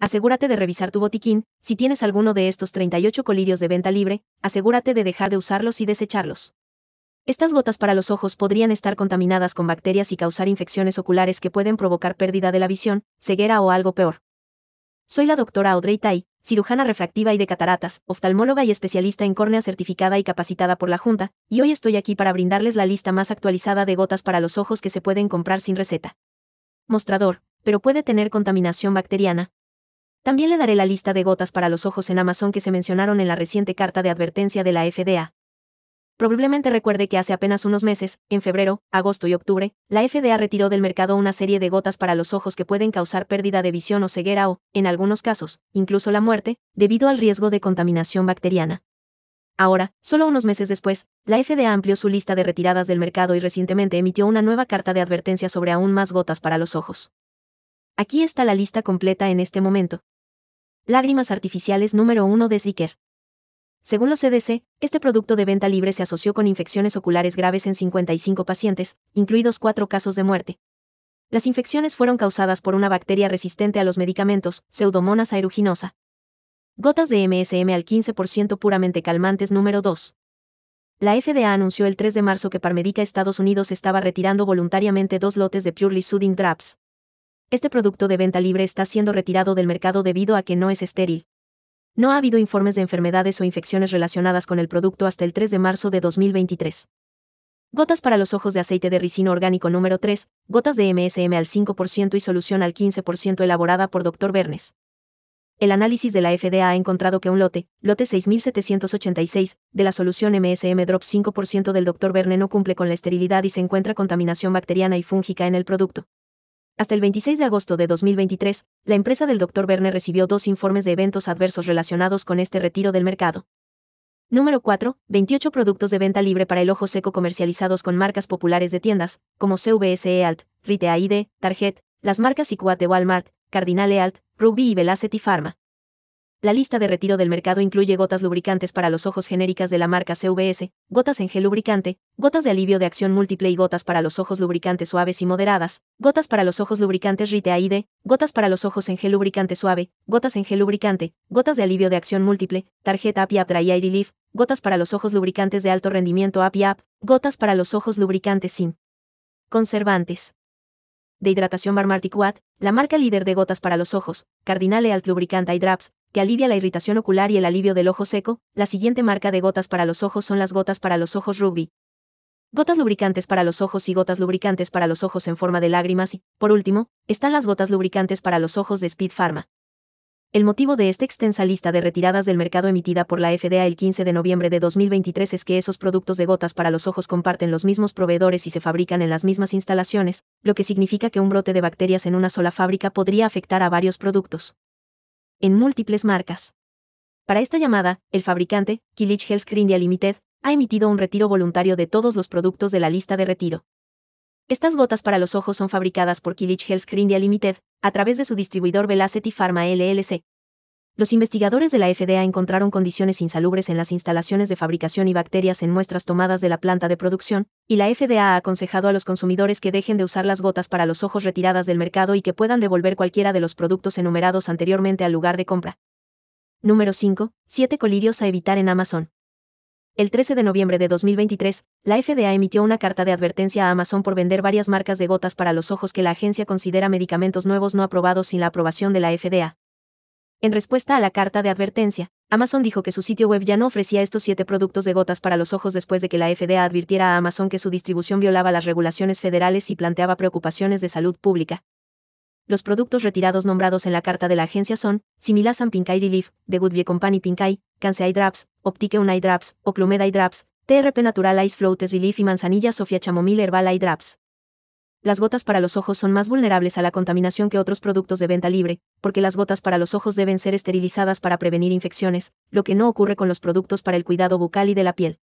Asegúrate de revisar tu botiquín, si tienes alguno de estos 38 colirios de venta libre, asegúrate de dejar de usarlos y desecharlos. Estas gotas para los ojos podrían estar contaminadas con bacterias y causar infecciones oculares que pueden provocar pérdida de la visión, ceguera o algo peor. Soy la doctora Audrey Tai, cirujana refractiva y de cataratas, oftalmóloga y especialista en córnea certificada y capacitada por la Junta, y hoy estoy aquí para brindarles la lista más actualizada de gotas para los ojos que se pueden comprar sin receta. Mostrador, pero puede tener contaminación bacteriana, también le daré la lista de gotas para los ojos en Amazon que se mencionaron en la reciente carta de advertencia de la FDA. Probablemente recuerde que hace apenas unos meses, en febrero, agosto y octubre, la FDA retiró del mercado una serie de gotas para los ojos que pueden causar pérdida de visión o ceguera o, en algunos casos, incluso la muerte, debido al riesgo de contaminación bacteriana. Ahora, solo unos meses después, la FDA amplió su lista de retiradas del mercado y recientemente emitió una nueva carta de advertencia sobre aún más gotas para los ojos. Aquí está la lista completa en este momento, Lágrimas Artificiales número 1 de Slicker. Según los CDC, este producto de venta libre se asoció con infecciones oculares graves en 55 pacientes, incluidos cuatro casos de muerte. Las infecciones fueron causadas por una bacteria resistente a los medicamentos, Pseudomonas aeruginosa. Gotas de MSM al 15% puramente calmantes número 2. La FDA anunció el 3 de marzo que Parmedica Estados Unidos estaba retirando voluntariamente dos lotes de Purely Soothing Drops, este producto de venta libre está siendo retirado del mercado debido a que no es estéril. No ha habido informes de enfermedades o infecciones relacionadas con el producto hasta el 3 de marzo de 2023. Gotas para los ojos de aceite de ricino orgánico número 3, gotas de MSM al 5% y solución al 15% elaborada por Dr. Bernes. El análisis de la FDA ha encontrado que un lote, lote 6786, de la solución MSM Drop 5% del Dr. Verne no cumple con la esterilidad y se encuentra contaminación bacteriana y fúngica en el producto. Hasta el 26 de agosto de 2023, la empresa del Dr. Verne recibió dos informes de eventos adversos relacionados con este retiro del mercado. Número 4. 28 productos de venta libre para el ojo seco comercializados con marcas populares de tiendas, como CVS e Alt, Rite AID, Target, las marcas IQUAT de Walmart, Cardinal Ealt, Ruby y Velacity Pharma. La lista de retiro del mercado incluye gotas lubricantes para los ojos genéricas de la marca CVS, gotas en gel lubricante, gotas de alivio de acción múltiple y gotas para los ojos lubricantes suaves y moderadas, gotas para los ojos lubricantes Aid, gotas para los ojos en gel lubricante suave, gotas en gel lubricante, gotas de alivio de acción múltiple, tarjeta API Dry Air Relief, gotas para los ojos lubricantes de alto rendimiento API gotas para los ojos lubricantes sin conservantes de hidratación Barmartic la marca líder de gotas para los ojos, Cardinale Alt Lubricant Eye Drops, que alivia la irritación ocular y el alivio del ojo seco, la siguiente marca de gotas para los ojos son las gotas para los ojos Ruby. Gotas lubricantes para los ojos y gotas lubricantes para los ojos en forma de lágrimas y, por último, están las gotas lubricantes para los ojos de Speed Pharma. El motivo de esta extensa lista de retiradas del mercado emitida por la FDA el 15 de noviembre de 2023 es que esos productos de gotas para los ojos comparten los mismos proveedores y se fabrican en las mismas instalaciones, lo que significa que un brote de bacterias en una sola fábrica podría afectar a varios productos en múltiples marcas. Para esta llamada, el fabricante, Kilich Health India Limited, ha emitido un retiro voluntario de todos los productos de la lista de retiro. Estas gotas para los ojos son fabricadas por Kilich Health India Limited, a través de su distribuidor Velacity Pharma LLC, los investigadores de la FDA encontraron condiciones insalubres en las instalaciones de fabricación y bacterias en muestras tomadas de la planta de producción, y la FDA ha aconsejado a los consumidores que dejen de usar las gotas para los ojos retiradas del mercado y que puedan devolver cualquiera de los productos enumerados anteriormente al lugar de compra. Número 5. 7 colirios a evitar en Amazon. El 13 de noviembre de 2023, la FDA emitió una carta de advertencia a Amazon por vender varias marcas de gotas para los ojos que la agencia considera medicamentos nuevos no aprobados sin la aprobación de la FDA en respuesta a la carta de advertencia, Amazon dijo que su sitio web ya no ofrecía estos siete productos de gotas para los ojos después de que la FDA advirtiera a Amazon que su distribución violaba las regulaciones federales y planteaba preocupaciones de salud pública. Los productos retirados nombrados en la carta de la agencia son Similasan Pink Eye Relief, The Good Company Pink Eye, Canse Eye Drops, Optique Eye Drops, Oclumed Eye Drops, TRP Natural Ice Floaters Relief y Manzanilla Sofia Chamomile Herbal Eye Drops las gotas para los ojos son más vulnerables a la contaminación que otros productos de venta libre, porque las gotas para los ojos deben ser esterilizadas para prevenir infecciones, lo que no ocurre con los productos para el cuidado bucal y de la piel.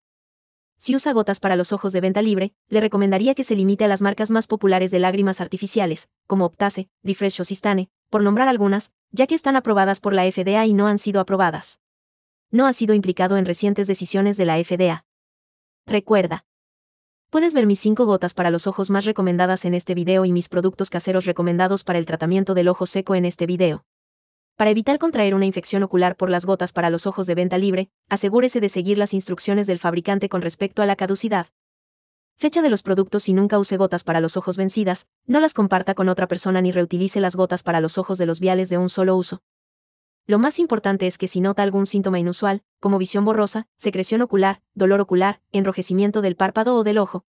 Si usa gotas para los ojos de venta libre, le recomendaría que se limite a las marcas más populares de lágrimas artificiales, como Optase, Refresh o Sistane, por nombrar algunas, ya que están aprobadas por la FDA y no han sido aprobadas. No ha sido implicado en recientes decisiones de la FDA. Recuerda, Puedes ver mis 5 gotas para los ojos más recomendadas en este video y mis productos caseros recomendados para el tratamiento del ojo seco en este video. Para evitar contraer una infección ocular por las gotas para los ojos de venta libre, asegúrese de seguir las instrucciones del fabricante con respecto a la caducidad. Fecha de los productos y nunca use gotas para los ojos vencidas, no las comparta con otra persona ni reutilice las gotas para los ojos de los viales de un solo uso. Lo más importante es que si nota algún síntoma inusual, como visión borrosa, secreción ocular, dolor ocular, enrojecimiento del párpado o del ojo.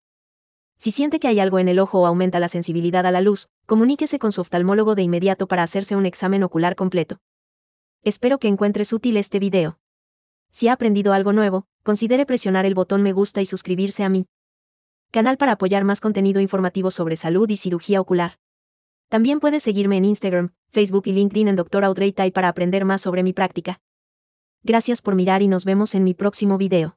Si siente que hay algo en el ojo o aumenta la sensibilidad a la luz, comuníquese con su oftalmólogo de inmediato para hacerse un examen ocular completo. Espero que encuentres útil este video. Si ha aprendido algo nuevo, considere presionar el botón me gusta y suscribirse a mí. canal para apoyar más contenido informativo sobre salud y cirugía ocular. También puedes seguirme en Instagram, Facebook y LinkedIn en Dr. Audrey Tai para aprender más sobre mi práctica. Gracias por mirar y nos vemos en mi próximo video.